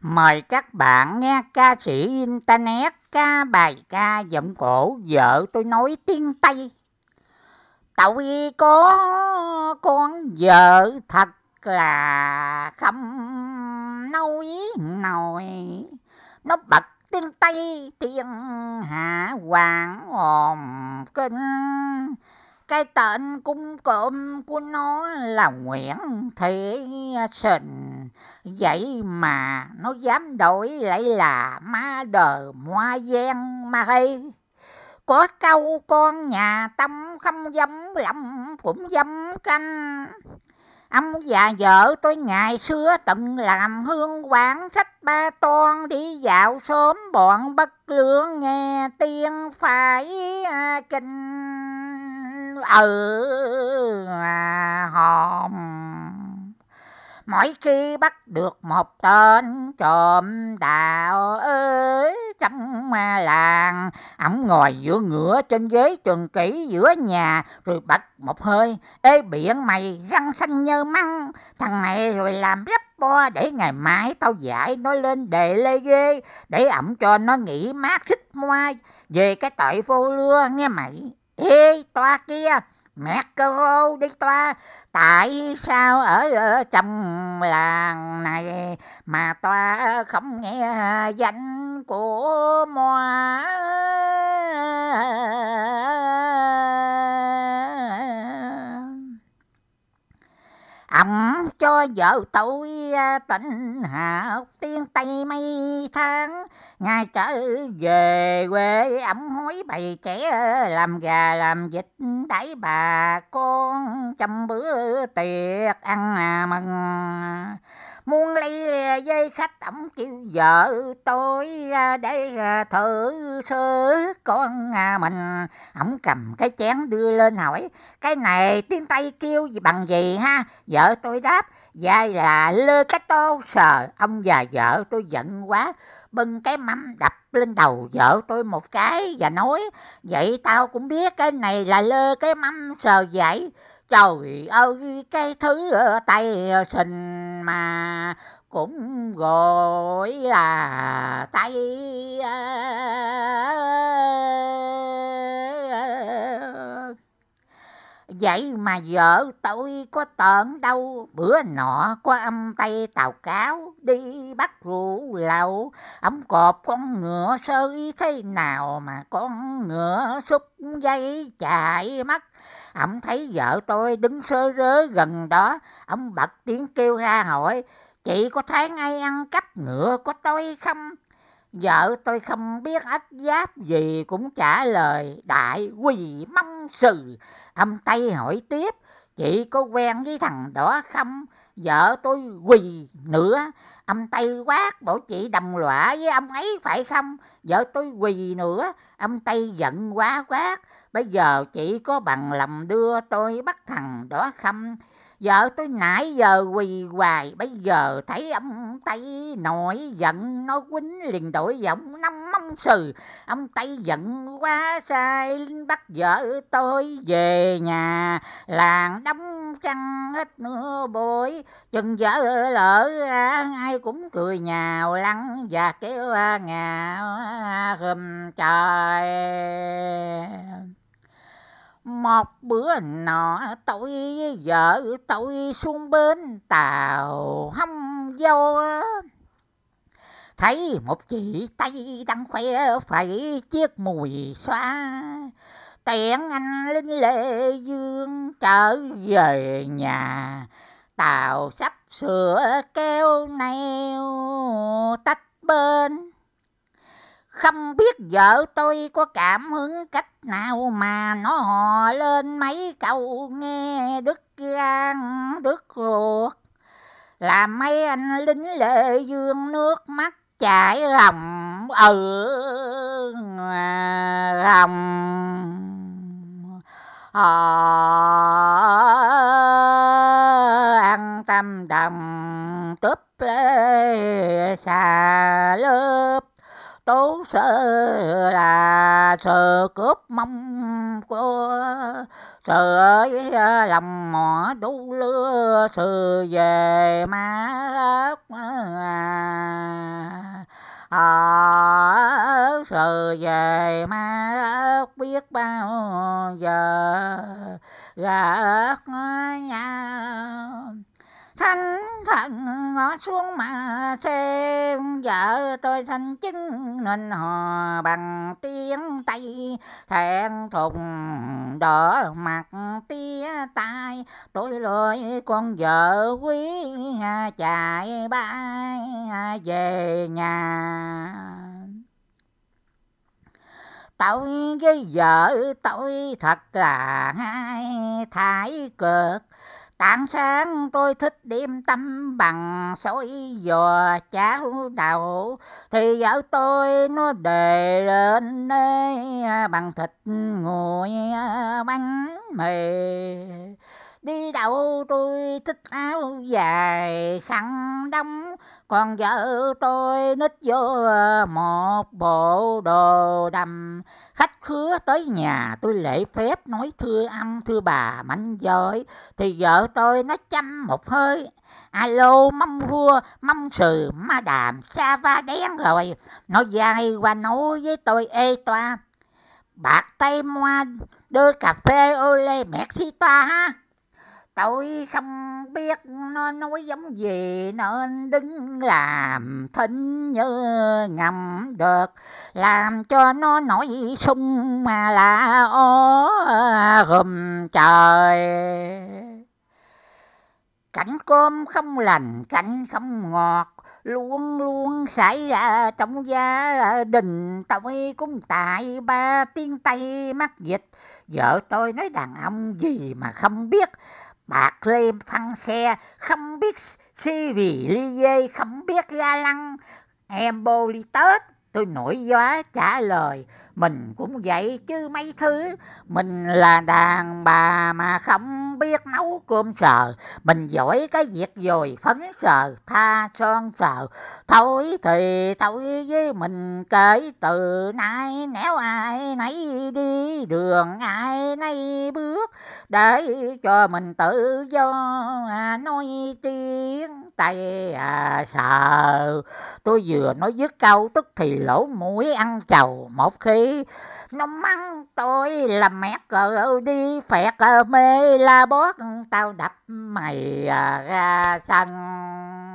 Mời các bạn nghe ca sĩ Internet ca bài ca giọng cổ vợ tôi nói tiếng Tây. Tàu y có con vợ thật là không nói nổi. Nó bật tiếng Tây thiên hạ hoàng hồn kinh. Cái tên cung cộm của nó là Nguyễn Thị Sình Vậy mà nó dám đổi lại là ma đờ moa gian ma hay. Có câu con nhà tâm không dám lầm cũng dám canh. Ông già vợ tôi ngày xưa từng làm hương quán sách ba toan đi dạo sớm bọn bất lương nghe tiên phải à, kinh ở ừ, à, hòm mỗi khi bắt được một tên trộm đạo ơi trong ma làng ổng ngồi giữa ngựa trên ghế trường kỷ giữa nhà rồi bật một hơi ê biển mày răng xanh như măng thằng này rồi làm rấp bo để ngày mai tao giải nó lên đề lê ghê để ẩm cho nó nghỉ mát thích moai về cái tội vô lưa nghe mày ê toa kia mẹ cơ đi toa Tại sao ở, ở trong làng này mà ta không nghe danh của moa ẩm cho vợ tôi à, tỉnh hạ tiên tây mấy tháng ngày trở về quê ẩm hối bày trẻ làm gà làm vịt đãi bà con trăm bữa tiệc ăn mừng muốn lấy dây à, khách ẩm kêu vợ tôi à, để à, thử sơ con mình ẩm cầm cái chén đưa lên hỏi cái này tiếng tây kêu gì bằng gì ha vợ tôi đáp dây dạ, là dạ, lơ cái tô sờ ông già vợ tôi giận quá bưng cái mắm đập lên đầu vợ tôi một cái và nói vậy tao cũng biết cái này là lơ cái mắm sờ vậy trời ơi cái thứ tay sình mà cũng gọi là tay à, Vậy mà vợ tôi có tận đâu Bữa nọ có âm tay tàu cáo Đi bắt rượu lậu Ông cọp con ngựa sơi thế nào Mà con ngựa xúc dây chạy mất ổng thấy vợ tôi đứng sớ rớ gần đó ổng bật tiếng kêu ra hỏi chị có thấy ngay ăn cắp ngựa của tôi không vợ tôi không biết ất giáp gì cũng trả lời đại quỳ mong sự ông tây hỏi tiếp chị có quen với thằng đó không vợ tôi quỳ nữa ông tây quát bảo chị đồng lõa với ông ấy phải không vợ tôi quỳ nữa ông tây giận quá quát Bây giờ chỉ có bằng lòng đưa tôi bắt thằng đó khâm Vợ tôi nãy giờ quỳ hoài, bây giờ thấy ông Tây nổi giận, nó quýnh liền đổi giọng năm mong sừ. Ông Tây giận quá sai, bắt vợ tôi về nhà, làng đóng trăng hết nửa bối. Chừng vợ lỡ ai cũng cười nhào lăng và kéo ngà hôm trời một bữa nọ tôi với vợ tôi xuống bến tàu hâm vô thấy một chị tay đang khoe phải chiếc mùi xoa tiện anh linh lệ dương trở về nhà tàu sắp sửa keo neo tách bên không biết vợ tôi có cảm hứng cách nào mà nó hò lên mấy câu nghe đứt gan đứt ruột. Là mấy anh lính lệ dương nước mắt chảy lòng ừ lòng à, họ an tâm đồng túp lê xa sợ cướp mong cô sợ ấy à, lòng mỏ đu lưa sợ về má à, à sợ về má biết bao giờ gạt nhau thánh thần ngõ xuống mà xem vợ tôi thanh chứng nên hò bằng tiếng tay thẹn thùng đỏ mặt tía tai tôi lôi con vợ quý chạy bay về nhà tội với vợ tôi thật là hai thái cực tạng sáng tôi thích đêm tâm bằng sói dò cháo đậu Thì vợ tôi nó đề lên đây bằng thịt nguội bánh mì Đi đâu tôi thích áo dài khăn đóng Còn vợ tôi nít vô một bộ đồ đầm Khách khứa tới nhà tôi lễ phép nói thưa ông thưa bà mạnh giới Thì vợ tôi nó chăm một hơi Alo mâm vua mâm sừ ma đàm sa va đen rồi Nó dài qua nói với tôi ê toa Bạc tay moa đưa cà phê ô lê mẹt si toa ha Tôi không biết nó nói giống gì nên đứng làm thính như ngầm được làm cho nó nổi sung mà là ó gùm trời cảnh cơm không lành cảnh không ngọt luôn luôn xảy ra trong gia đình tôi cũng tại ba tiếng tây mắc dịch vợ tôi nói đàn ông gì mà không biết Bạc lên phăng xe, không biết si vì ly dê, không biết ga lăng. Em bô ly tết, tôi nổi gió trả lời. Mình cũng vậy chứ mấy thứ, mình là đàn bà mà không biết nấu cơm sờ. Mình giỏi cái việc rồi phấn sờ, tha son sờ. Thôi thì thôi với mình kể từ nay, nếu ai nấy đi, đường ai nấy bước để cho mình tự do à, nói tiếng tay à, sợ tôi vừa nói dứt câu tức thì lỗ mũi ăn trầu một khi nó mắng tôi là mẹ cờ đi phẹt mê la bót tao đập mày à, ra sân